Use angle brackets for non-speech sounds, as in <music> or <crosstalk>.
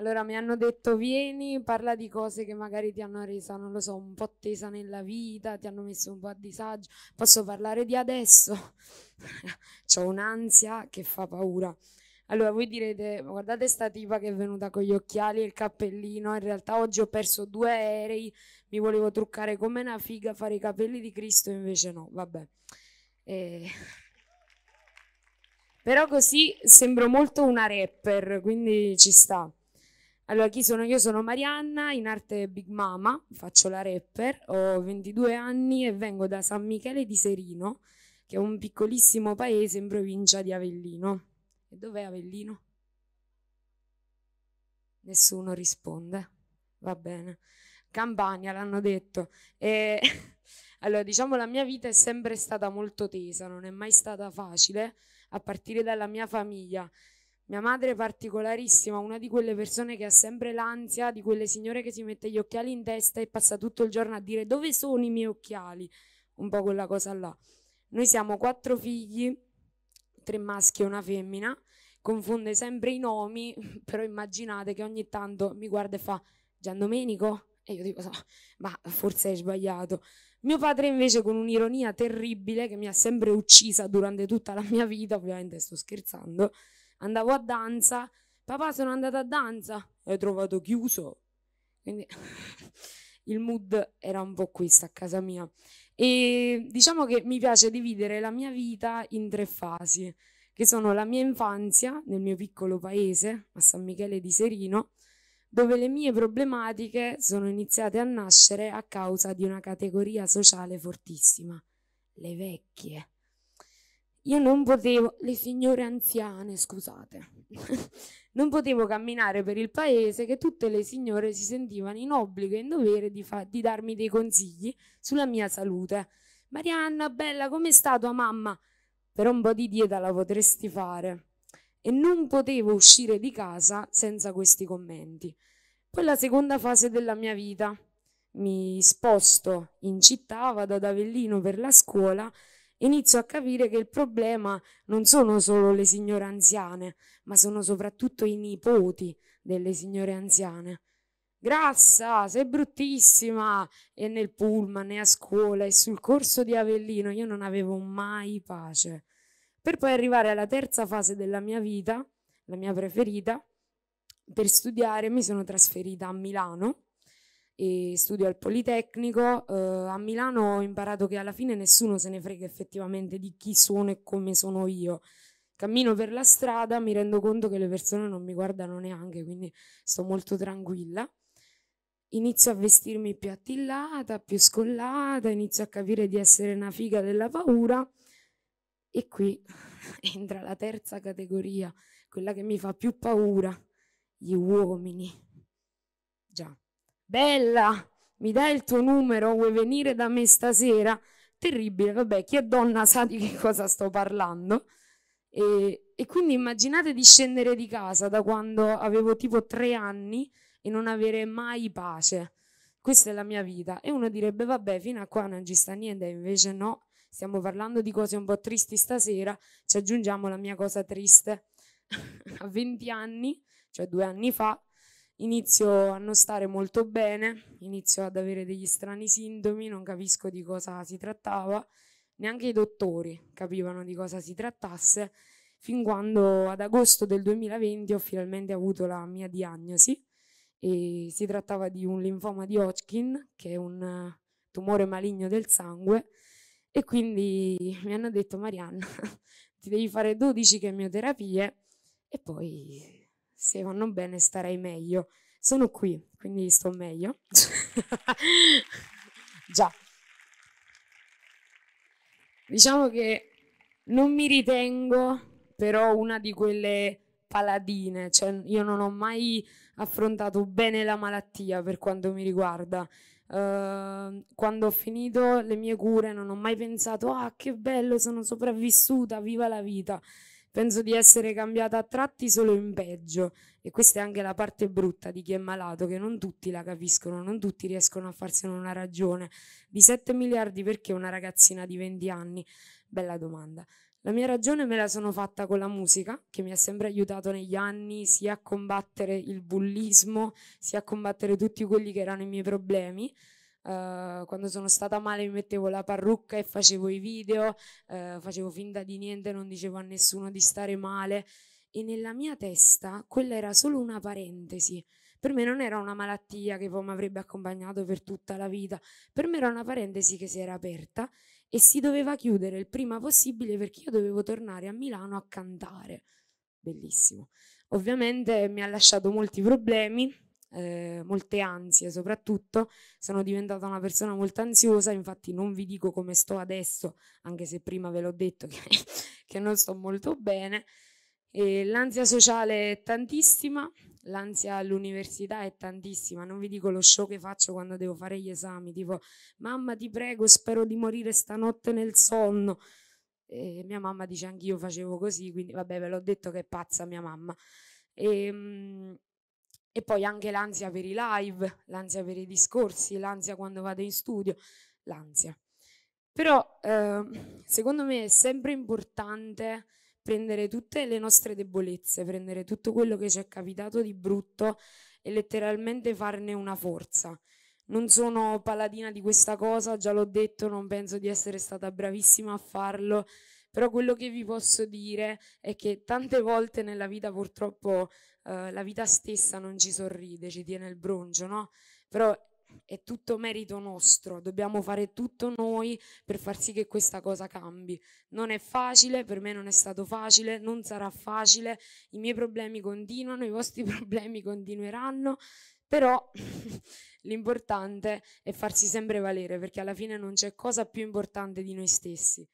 Allora mi hanno detto vieni, parla di cose che magari ti hanno resa, non lo so, un po' tesa nella vita, ti hanno messo un po' a disagio. Posso parlare di adesso? <laughs> Ho un'ansia che fa paura. Allora voi direte, guardate sta tipa che è venuta con gli occhiali e il cappellino, in realtà oggi ho perso due aerei, mi volevo truccare come una figa, fare i capelli di Cristo, invece no, vabbè. E... <laughs> Però così sembro molto una rapper, quindi ci sta. Allora, chi sono? Io sono Marianna, in arte Big Mama, faccio la rapper, ho 22 anni e vengo da San Michele di Serino, che è un piccolissimo paese in provincia di Avellino. E dov'è Avellino? Nessuno risponde. Va bene. Campania, l'hanno detto. E... <laughs> Allora, diciamo la mia vita è sempre stata molto tesa, non è mai stata facile, a partire dalla mia famiglia. Mia madre è particolarissima, una di quelle persone che ha sempre l'ansia, di quelle signore che si mette gli occhiali in testa e passa tutto il giorno a dire dove sono i miei occhiali, un po' quella cosa là. Noi siamo quattro figli, tre maschi e una femmina, confonde sempre i nomi, <laughs> però immaginate che ogni tanto mi guarda e fa Gian Domenico e io dico ma forse hai sbagliato. Mio padre invece con un'ironia terribile che mi ha sempre uccisa durante tutta la mia vita, ovviamente sto scherzando, andavo a danza, papà sono andata a danza e ho trovato chiuso. Quindi <laughs> il mood era un po' questo a casa mia. E diciamo che mi piace dividere la mia vita in tre fasi, che sono la mia infanzia nel mio piccolo paese, a San Michele di Serino, dove le mie problematiche sono iniziate a nascere a causa di una categoria sociale fortissima, le vecchie io non potevo, le signore anziane, scusate, <laughs> non potevo camminare per il paese che tutte le signore si sentivano in obbligo e in dovere di, fa, di darmi dei consigli sulla mia salute. Marianna, bella, com'è stata ah, tua mamma? Però un po' di dieta la potresti fare. E non potevo uscire di casa senza questi commenti. Poi la seconda fase della mia vita. Mi sposto in città, vado ad Avellino per la scuola inizio a capire che il problema non sono solo le signore anziane, ma sono soprattutto i nipoti delle signore anziane. Grassa, sei bruttissima! E nel pullman, e a scuola, e sul corso di Avellino io non avevo mai pace. Per poi arrivare alla terza fase della mia vita, la mia preferita, per studiare mi sono trasferita a Milano e studio al Politecnico. Eh, a Milano ho imparato che alla fine nessuno se ne frega effettivamente di chi sono e come sono io. Cammino per la strada, mi rendo conto che le persone non mi guardano neanche, quindi sto molto tranquilla. Inizio a vestirmi più attillata, più scollata, inizio a capire di essere una figa della paura e qui <laughs> entra la terza categoria, quella che mi fa più paura, gli uomini. Già bella, mi dai il tuo numero, vuoi venire da me stasera? Terribile, vabbè, chi è donna sa di che cosa sto parlando. E, e quindi immaginate di scendere di casa da quando avevo tipo tre anni e non avere mai pace. Questa è la mia vita. E uno direbbe, vabbè, fino a qua non ci sta niente, invece no, stiamo parlando di cose un po' tristi stasera, ci aggiungiamo la mia cosa triste. <laughs> a 20 anni, cioè due anni fa, inizio a non stare molto bene, inizio ad avere degli strani sintomi, non capisco di cosa si trattava, neanche i dottori capivano di cosa si trattasse, fin quando ad agosto del 2020 ho finalmente avuto la mia diagnosi e si trattava di un linfoma di Hodgkin, che è un eh, tumore maligno del sangue, e quindi mi hanno detto Marianna, <laughs> ti devi fare 12 chemioterapie e poi se vanno bene starei meglio. Sono qui, quindi sto meglio. <laughs> Già. Diciamo che non mi ritengo però una di quelle paladine, cioè io non ho mai affrontato bene la malattia per quanto mi riguarda. Uh, quando ho finito le mie cure non ho mai pensato ah che bello sono sopravvissuta, viva la vita penso di essere cambiata a tratti solo in peggio e questa è anche la parte brutta di chi è malato, che non tutti la capiscono, non tutti riescono a farsene una ragione. Di 7 miliardi perché una ragazzina di 20 anni? Bella domanda. La mia ragione me la sono fatta con la musica, che mi ha sempre aiutato negli anni sia a combattere il bullismo, sia a combattere tutti quelli che erano i miei problemi. Uh, quando sono stata male mi mettevo la parrucca e facevo i video, uh, facevo finta di niente, non dicevo a nessuno di stare male e nella mia testa quella era solo una parentesi. Per me non era una malattia che poi mi avrebbe accompagnato per tutta la vita, per me era una parentesi che si era aperta e si doveva chiudere il prima possibile perché io dovevo tornare a Milano a cantare. Bellissimo. Ovviamente mi ha lasciato molti problemi, eh, molte ansie soprattutto, sono diventata una persona molto ansiosa, infatti non vi dico come sto adesso, anche se prima ve l'ho detto che, <laughs> che non sto molto bene. E l'ansia sociale è tantissima, l'ansia all'università è tantissima, non vi dico lo show che faccio quando devo fare gli esami, tipo mamma ti prego spero di morire stanotte nel sonno. E mia mamma dice anch'io facevo così, quindi vabbè ve l'ho detto che è pazza mia mamma. E, ehm, e poi anche l'ansia per i live, l'ansia per i discorsi, l'ansia quando vado in studio, l'ansia. Però eh, secondo me è sempre importante prendere tutte le nostre debolezze, prendere tutto quello che ci è capitato di brutto e letteralmente farne una forza. Non sono paladina di questa cosa, già l'ho detto, non penso di essere stata bravissima a farlo, però quello che vi posso dire è che tante volte nella vita purtroppo eh, la vita stessa non ci sorride, ci tiene il broncio, no? Però è tutto merito nostro, dobbiamo fare tutto noi per far sì che questa cosa cambi. Non è facile, per me non è stato facile, non sarà facile, i miei problemi continuano, i vostri <laughs> problemi continueranno, però <laughs> l'importante è farsi sempre valere perché alla fine non c'è cosa più importante di noi stessi.